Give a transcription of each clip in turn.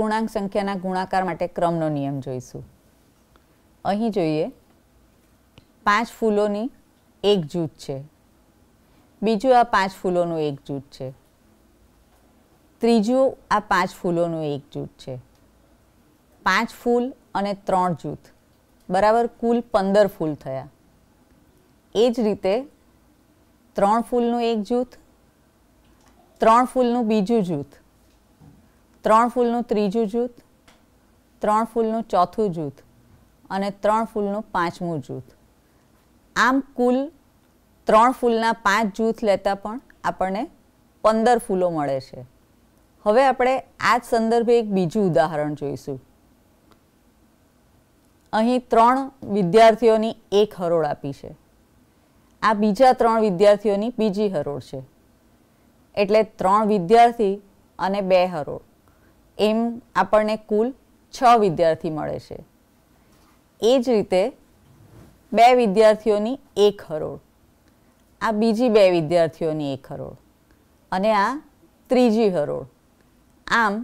પૂર્ણાંક સંખ્યાના ગુણાકાર માટે ક્રમનો નિયમ જોઈશું અહીં જોઈએ પાંચ ફૂલોની એક જૂથ છે બીજું આ પાંચ ફૂલોનું એક જૂથ છે ત્રીજું આ પાંચ ફૂલોનું એક જૂથ છે પાંચ ફૂલ અને ત્રણ જૂથ બરાબર કુલ પંદર ફૂલ થયા એ જ રીતે ત્રણ ફૂલનું એક જૂથ ત્રણ ફૂલનું બીજું જૂથ ત્રણ ફૂલનું ત્રીજું જૂથ ત્રણ ફૂલનું ચોથું જૂથ અને ત્રણ ફૂલનું પાંચમું જૂથ આમ કુલ ત્રણ ફૂલના પાંચ જૂથ લેતા પણ આપણને પંદર ફૂલો મળે છે હવે આપણે આ જ સંદર્ભે એક બીજું ઉદાહરણ જોઈશું અહીં ત્રણ વિદ્યાર્થીઓની એક હરોળ આપી છે આ બીજા ત્રણ વિદ્યાર્થીઓની બીજી હરોળ છે એટલે ત્રણ વિદ્યાર્થી અને બે હરોળ એમ આપણને કુલ છ વિદ્યાર્થી મળે છે એ જ રીતે બે વિદ્યાર્થીઓની એક હરોળ આ બીજી બે વિદ્યાર્થીઓની એક હરોળ અને આ ત્રીજી હરોળ આમ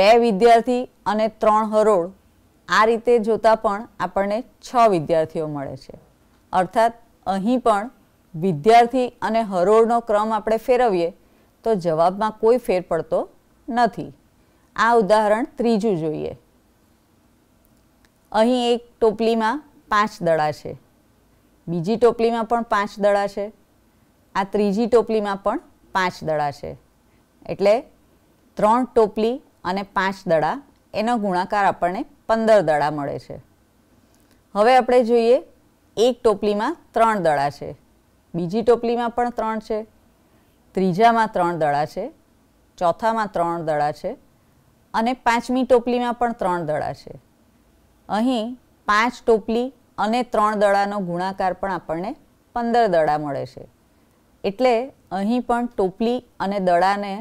બે વિદ્યાર્થી અને ત્રણ હરોળ આ રીતે જોતાં પણ આપણને છ વિદ્યાર્થીઓ મળે છે અર્થાત અહીં પણ વિદ્યાર્થી અને હરોળનો ક્રમ આપણે ફેરવીએ તો જવાબમાં કોઈ ફેર પડતો નથી આ ઉદાહરણ ત્રીજું જોઈએ અહીં એક ટોપલીમાં પાંચ દડા છે બીજી ટોપલીમાં પણ પાંચ દડા છે આ ત્રીજી ટોપલીમાં પણ પાંચ દડા છે એટલે ત્રણ ટોપલી અને પાંચ દડા એનો ગુણાકાર આપણને પંદર દડા મળે છે હવે આપણે જોઈએ એક ટોપલીમાં ત્રણ દડા છે બીજી ટોપલીમાં પણ ત્રણ છે ત્રીજામાં ત્રણ દડા છે ચોથામાં ત્રણ દડા છે અને પાંચમી ટોપલીમાં પણ ત્રણ દડા છે અહીં પાંચ ટોપલી અને ત્રણ દડાનો ગુણાકાર પણ આપણને પંદર દડા મળે છે એટલે અહીં પણ ટોપલી અને દડાને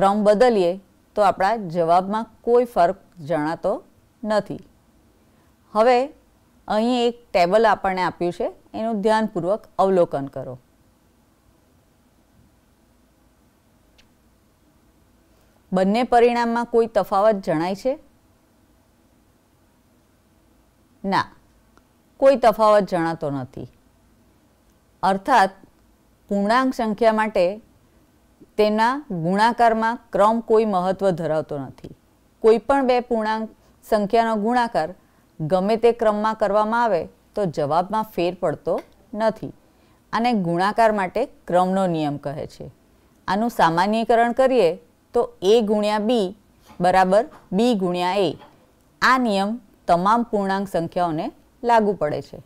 ક્રમ બદલીએ તો આપણા જવાબમાં કોઈ ફરક જણાતો નથી હવે અહીં એક ટેબલ આપણને આપ્યું છે એનું ધ્યાનપૂર્વક અવલોકન કરો બંને પરિણામમાં કોઈ તફાવત જણાય છે ના કોઈ તફાવત જણાતો નથી અર્થાત પૂર્ણાંક સંખ્યા માટે તેના ગુણાકારમાં ક્રમ કોઈ મહત્વ ધરાવતો નથી કોઈ પણ બે પૂર્ણાંક સંખ્યાનો ગુણાકાર ગમે તે ક્રમમાં કરવામાં આવે તો જવાબમાં ફેર પડતો નથી અને ગુણાકાર માટે ક્રમનો નિયમ કહે છે આનું સામાન્યકરણ કરીએ તો એ ગુણ્યા બી બરાબર બી ગુણ્યા એ આ નિયમ તમામ પૂર્ણાંક સંખ્યાઓને લાગુ પડે છે